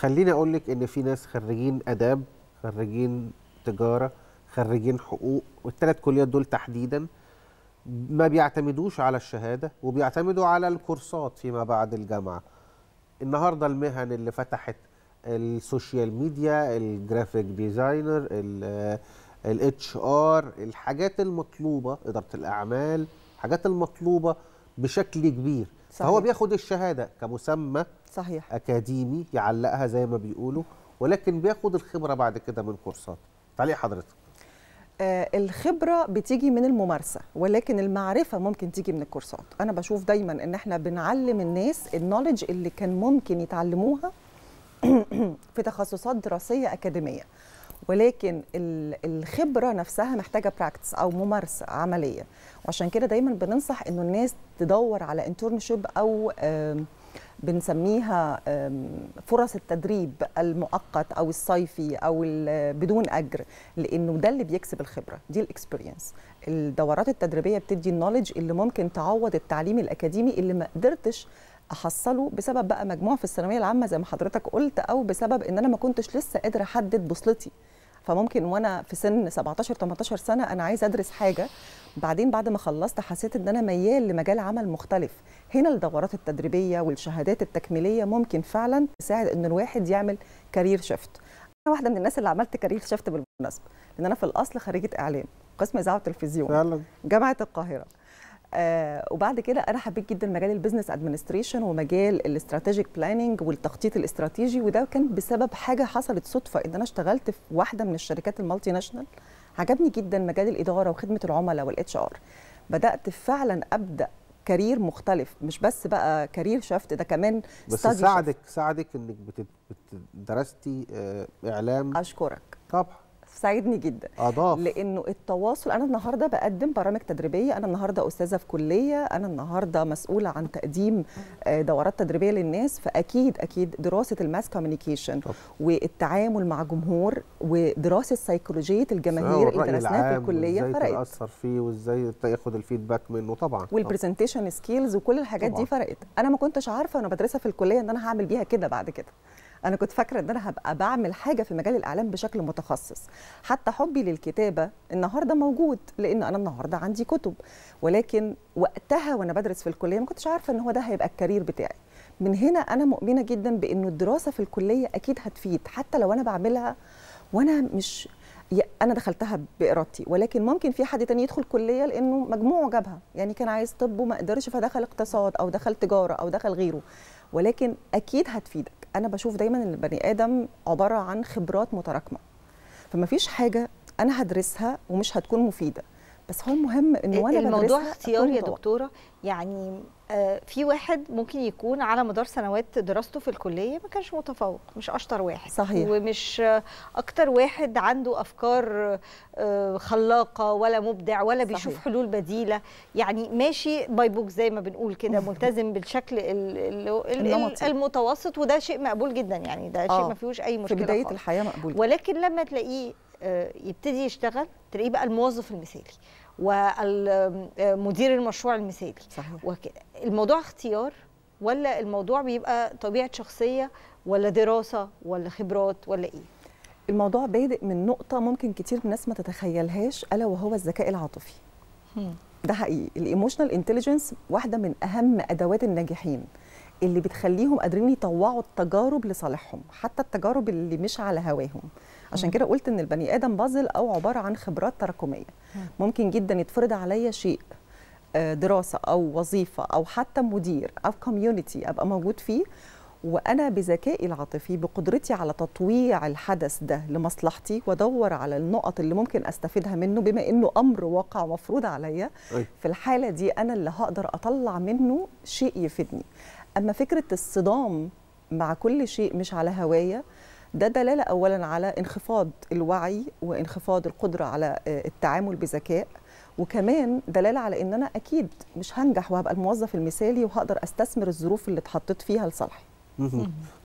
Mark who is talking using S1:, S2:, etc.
S1: خليني اقول لك ان في ناس خريجين اداب خريجين تجاره خريجين حقوق والثلاث كليات دول تحديدا ما بيعتمدوش على الشهاده وبيعتمدوا على الكورسات فيما بعد الجامعه النهارده المهن اللي فتحت السوشيال ميديا الجرافيك ديزاينر الاتش ار الحاجات المطلوبه اداره الاعمال الحاجات المطلوبه بشكل كبير صحيح. فهو بياخد الشهاده كمسمى صحيح اكاديمي يعلقها زي ما بيقولوا ولكن بياخد الخبره بعد كده من كورسات تعليق حضرتك
S2: آه، الخبره بتيجي من الممارسه ولكن المعرفه ممكن تيجي من الكورسات انا بشوف دايما ان احنا بنعلم الناس النولج اللي كان ممكن يتعلموها في تخصصات دراسيه اكاديميه ولكن الخبره نفسها محتاجه براكتس او ممارسه عمليه وعشان كده دايما بننصح انه الناس تدور على انترنشيب او بنسميها فرص التدريب المؤقت او الصيفي او بدون اجر لانه ده اللي بيكسب الخبره دي الاكسبيرينس الدورات التدريبيه بتدي النولج اللي ممكن تعوض التعليم الاكاديمي اللي ما قدرتش احصله بسبب بقى مجموع في الثانويه العامه زي ما حضرتك قلت او بسبب ان انا ما كنتش لسه قادره احدد بوصلتي فممكن وانا في سن 17 18 سنه انا عايزه ادرس حاجه بعدين بعد ما خلصت حسيت ان انا ميال لمجال عمل مختلف هنا الدورات التدريبيه والشهادات التكميليه ممكن فعلا تساعد ان الواحد يعمل كارير شيفت انا واحده من الناس اللي عملت كارير شيفت بالمناسبه لان انا في الاصل خريجه اعلام قسم اذاعه وتلفزيون جامعه القاهره آه وبعد كده انا حبيت جدا مجال البيزنس ادمنستريشن ومجال الاستراتيجيك بلاننج والتخطيط الاستراتيجي وده كان بسبب حاجه حصلت صدفه ان انا اشتغلت في واحده من الشركات المالتي ناشونال عجبني جدا مجال الاداره وخدمه العملاء والاتش ار بدات فعلا ابدا كارير مختلف مش بس بقى كارير شفت ده كمان بس ساعدك
S1: شفت. ساعدك انك درستي آه، اعلام اشكرك طبعا ساعدني جدا أضاف. لانه
S2: التواصل انا النهارده بقدم برامج تدريبيه انا النهارده استاذه في كليه انا النهارده مسؤوله عن تقديم آه، دورات تدريبيه للناس فاكيد اكيد دراسه الماس كوميونيكيشن والتعامل مع جمهور ودراسه سيكولوجيه الجماهير اللي درسناها في الكليه فرقت
S1: تاثر فيه وازاي تاخد الفيدباك منه طبعا
S2: والبرزنتيشن سكيلز وكل الحاجات طبعا. دي فرقت انا ما كنتش عارفه وانا بدرسها في الكليه ان انا هعمل بيها كده بعد كده انا كنت فاكره ان انا هبقى بعمل حاجه في مجال الاعلام بشكل متخصص حتى حبي للكتابه النهارده موجود لان انا النهارده عندي كتب ولكن وقتها وانا بدرس في الكليه ما كنتش عارفه ان هو ده هيبقى الكارير بتاعي من هنا انا مؤمنه جدا بانه الدراسه في الكليه اكيد هتفيد حتى لو انا بعملها وانا مش انا دخلتها بارادتي ولكن ممكن في حد تاني يدخل كليه لانه مجموعه جابها يعني كان عايز طب وما قدرش فدخل اقتصاد او دخل تجاره او دخل غيره ولكن اكيد هتفيدك انا بشوف دايما ان البني ادم عباره عن خبرات متراكمه فما فيش حاجه انا هدرسها ومش هتكون مفيده بس هو المهم ان إيه، وانا الموضوع اختياري يا دكتوره
S3: يعني آه، في واحد ممكن يكون على مدار سنوات دراسته في الكليه ما كانش متفوق مش اشطر واحد صحيح ومش اكتر واحد عنده افكار آه، خلاقه ولا مبدع ولا صحيح. بيشوف حلول بديله يعني ماشي باي بوك زي ما بنقول كده ملتزم بالشكل النمطي. المتوسط وده شيء مقبول جدا يعني ده شيء آه. ما فيهوش اي مشكله في بدايه خالص. الحياه مقبول ولكن لما تلاقيه آه، يبتدي يشتغل تلاقيه بقى الموظف المثالي ومدير المشروع المثالي صحيح. الموضوع اختيار ولا الموضوع بيبقى طبيعه شخصيه ولا دراسه ولا خبرات ولا ايه
S2: الموضوع بادئ من نقطه ممكن كتير من الناس ما تتخيلهاش الا وهو الذكاء العاطفي هم. ده حقيقي الايموشنال انتليجنس واحده من اهم ادوات الناجحين اللي بتخليهم قادرين يطوعوا التجارب لصالحهم حتى التجارب اللي مش على هواهم عشان كده قلت ان البني ادم بازل او عباره عن خبرات تراكميه ممكن جدا يتفرض عليا شيء آه، دراسه او وظيفه او حتى مدير او كوميونتي ابقى موجود فيه وانا بذكائي العاطفي بقدرتي على تطويع الحدث ده لمصلحتي وادور على النقط اللي ممكن استفيدها منه بما انه امر واقع مفروض عليا في الحاله دي انا اللي هقدر اطلع منه شيء يفيدني اما فكره الصدام مع كل شيء مش على هوايه ده دلاله اولا على انخفاض الوعي وانخفاض القدره على آه، التعامل بذكاء وكمان دلاله على ان انا اكيد مش هنجح وهبقى الموظف المثالي وهقدر استثمر الظروف اللي اتحطيت فيها
S1: لصالحي